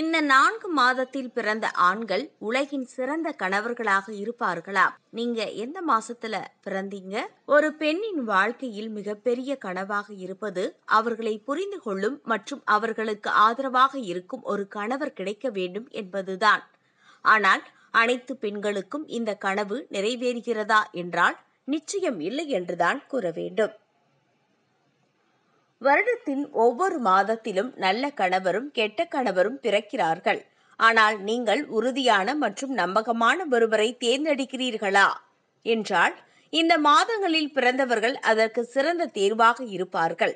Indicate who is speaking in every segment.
Speaker 1: இந்த நான்கு மாதத்தில் பிறந்த ஆண்கள் உலகின் சிறந்த கணவர்களாக இருப்பார்களா நீங்க எந்த மாசத்துல பிறந்தீங்க ஒரு பெண்ணின் வாழ்க்கையில் மிகப்பெரிய கனவாக இருப்பது அவர்களை புரிந்து கொள்ளும் மற்றும் அவர்களுக்கு ஆதரவாக இருக்கும் ஒரு கணவர் கிடைக்க வேண்டும் என்பதுதான் ஆனால் அனைத்து பெண்களுக்கும் இந்த கனவு நிறைவேறுகிறதா என்றால் நிச்சயம் இல்லை என்றுதான் கூற வேண்டும் வருடத்தின் ஒவ்வொரு மாதத்திலும் நல்ல கணவரும் கெட்ட கணவரும் பிறக்கிறார்கள் ஆனால் நீங்கள் உறுதியான மற்றும் நம்பகமான ஒருவரை தேர்ந்தெடுக்கிறீர்களா என்றால் இந்த மாதங்களில் பிறந்தவர்கள் அதற்கு சிறந்த தேர்வாக இருப்பார்கள்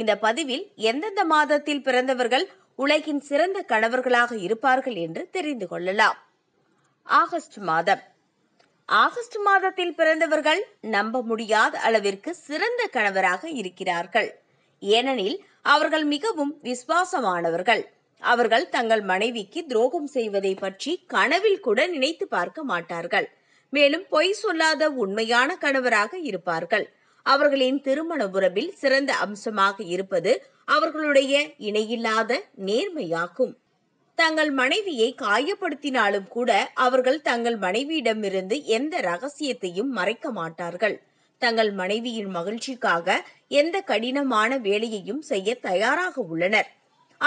Speaker 1: இந்த பதிவில் எந்தெந்த மாதத்தில் பிறந்தவர்கள் உலகின் சிறந்த கணவர்களாக இருப்பார்கள் என்று தெரிந்து கொள்ளலாம் ஆகஸ்ட் மாதம் ஆகஸ்ட் மாதத்தில் பிறந்தவர்கள் நம்ப முடியாத அளவிற்கு சிறந்த கணவராக இருக்கிறார்கள் ஏனெனில் அவர்கள் மிகவும் விசுவாசமானவர்கள் அவர்கள் தங்கள் மனைவிக்கு துரோகம் செய்வதை பற்றி கனவில் கூட நினைத்து பார்க்க மாட்டார்கள் மேலும் பொய் சொல்லாத உண்மையான கணவராக இருப்பார்கள் அவர்களின் திருமண உறவில் சிறந்த அம்சமாக இருப்பது அவர்களுடைய இணையில்லாத நேர்மையாகும் தங்கள் மனைவியை காயப்படுத்தினாலும் கூட அவர்கள் தங்கள் மனைவியிடமிருந்து எந்த ரகசியத்தையும் மறைக்க மாட்டார்கள் தங்கள் மனைவியின் மகிழ்ச்சிக்காக எந்த கடினமான வேலையையும் செய்ய தயாராக உள்ளனர்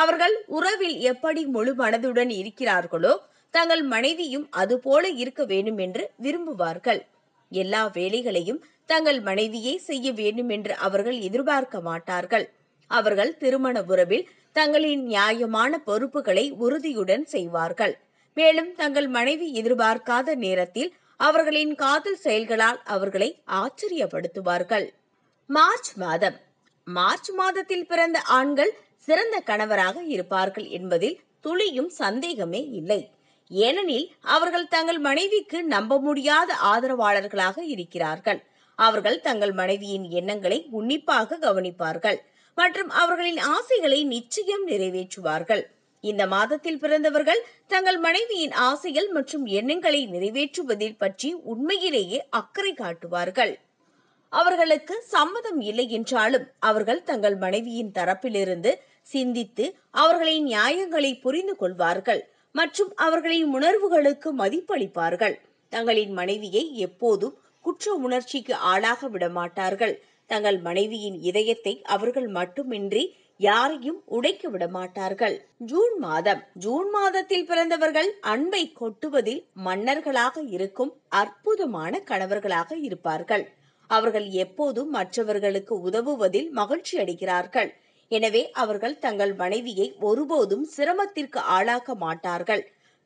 Speaker 1: அவர்கள் உறவில் எப்படி முழு மனதுடன் இருக்கிறார்களோ தங்கள் மனைவியும் அதுபோல இருக்க வேண்டும் என்று விரும்புவார்கள் எல்லா வேலைகளையும் தங்கள் மனைவியே செய்ய வேண்டும் என்று அவர்கள் எதிர்பார்க்க மாட்டார்கள் அவர்கள் திருமண உறவில் தங்களின் நியாயமான பொறுப்புகளை உறுதியுடன் செய்வார்கள் மேலும் தங்கள் மனைவி எதிர்பார்க்காத நேரத்தில் அவர்களின் காதல் செயல்களால் அவர்களை ஆச்சரியப்படுத்துவார்கள் மார்ச் மாதம் மார்ச் மாதத்தில் பிறந்த ஆண்கள் சிறந்த கணவராக இருப்பார்கள் என்பதில் துளியும் சந்தேகமே இல்லை ஏனெனில் அவர்கள் தங்கள் மனைவிக்கு நம்ப முடியாத ஆதரவாளர்களாக இருக்கிறார்கள் அவர்கள் தங்கள் மனைவியின் எண்ணங்களை உன்னிப்பாக கவனிப்பார்கள் மற்றும் அவர்களின் ஆசைகளை நிச்சயம் நிறைவேற்றுவார்கள் இந்த மாதத்தில் பிறந்தவர்கள் தங்கள் மனைவியின் ஆசைகள் மற்றும் எண்ணங்களை நிறைவேற்றுவதில் பற்றி உண்மையிலேயே அக்கறை காட்டுவார்கள் அவர்களுக்கு சம்மதம் இல்லை என்றாலும் அவர்கள் தங்கள் மனைவியின் தரப்பிலிருந்து சிந்தித்து அவர்களின் நியாயங்களை புரிந்து கொள்வார்கள் மற்றும் அவர்களின் உணர்வுகளுக்கு மதிப்பளிப்பார்கள் தங்களின் மனைவியை எப்போதும் குற்ற உணர்ச்சிக்கு ஆளாக விடமாட்டார்கள் தங்கள் மனைவியின் இதயத்தை அவர்கள் மட்டுமின்றி யாரையும் உடைக்க விடமாட்டார்கள் ஜூன் மாதம் ஜூன் மாதத்தில் பிறந்தவர்கள் அன்பை கொட்டுவதில் மன்னர்களாக இருக்கும் அற்புதமான கணவர்களாக இருப்பார்கள் அவர்கள் எப்போதும் மற்றவர்களுக்கு உதவுவதில் மகிழ்ச்சி அடைகிறார்கள் எனவே அவர்கள் தங்கள் மனைவியை ஒருபோதும் சிரமத்திற்கு ஆளாக்க மாட்டார்கள்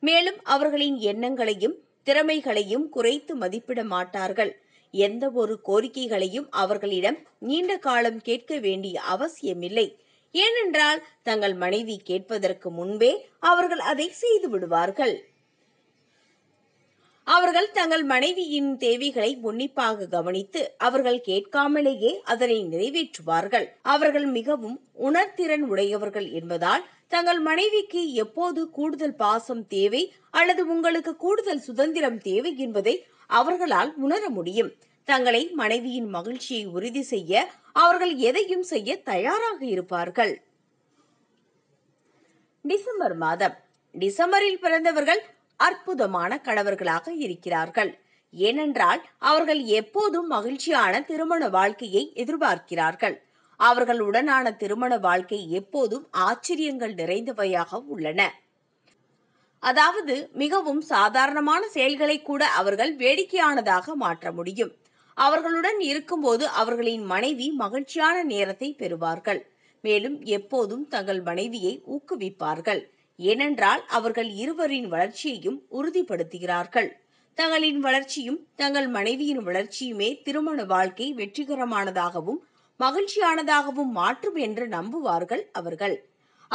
Speaker 1: மேலும் அவர்களின் எண்ணங்களையும் திறமைகளையும் குறைத்து மதிப்பிட மாட்டார்கள் எந்த ஒரு கோரிக்கைகளையும் அவர்களிடம் நீண்ட காலம் கேட்க வேண்டிய அவசியமில்லை ஏனென்றால் தங்கள் மனைவி கேட்பதற்கு முன்பே அவர்கள் அதை செய்து விடுவார்கள் அவர்கள் தங்கள் மனைவியின் தேவைகளை உன்னிப்பாக கவனித்து அவர்கள் கேட்காமலேயே அதனை நிறைவேற்றுவார்கள் அவர்கள் மிகவும் உணர்திறன் உடையவர்கள் என்பதால் தங்கள் மனைவிக்கு எப்போது கூடுதல் பாசம் தேவை அல்லது உங்களுக்கு கூடுதல் சுதந்திரம் தேவை என்பதை அவர்களால் உணர முடியும் தங்களை மனைவியின் மகிழ்ச்சியை உறுதி செய்ய அவர்கள் எதையும் செய்ய தயாராக இருப்பார்கள் டிசம்பர் மாதம் டிசம்பரில் பிறந்தவர்கள் அற்புதமான கணவர்களாக இருக்கிறார்கள் ஏனென்றால் அவர்கள் எப்போதும் மகிழ்ச்சியான திருமண வாழ்க்கையை எதிர்பார்க்கிறார்கள் அவர்கள் உடனான திருமண வாழ்க்கை எப்போதும் ஆச்சரியங்கள் நிறைந்தவையாக உள்ளன அதாவது மிகவும் சாதாரணமான செயல்களை கூட அவர்கள் வேடிக்கையானதாக மாற்ற முடியும் அவர்களுடன் இருக்கும்போது அவர்களின் மனைவி மகிழ்ச்சியான நேரத்தை பெறுவார்கள் மேலும் எப்போதும் தங்கள் மனைவியை ஊக்குவிப்பார்கள் ஏனென்றால் அவர்கள் இருவரின் வளர்ச்சியையும் உறுதிப்படுத்துகிறார்கள் தங்களின் வளர்ச்சியும் தங்கள் மனைவியின் வளர்ச்சியுமே திருமண வாழ்க்கை வெற்றிகரமானதாகவும் மகிழ்ச்சியானதாகவும் மாற்றும் என்று நம்புவார்கள் அவர்கள்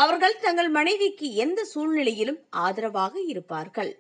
Speaker 1: அவர்கள் தங்கள் மனைவிக்கு எந்த சூழ்நிலையிலும் ஆதரவாக இருப்பார்கள்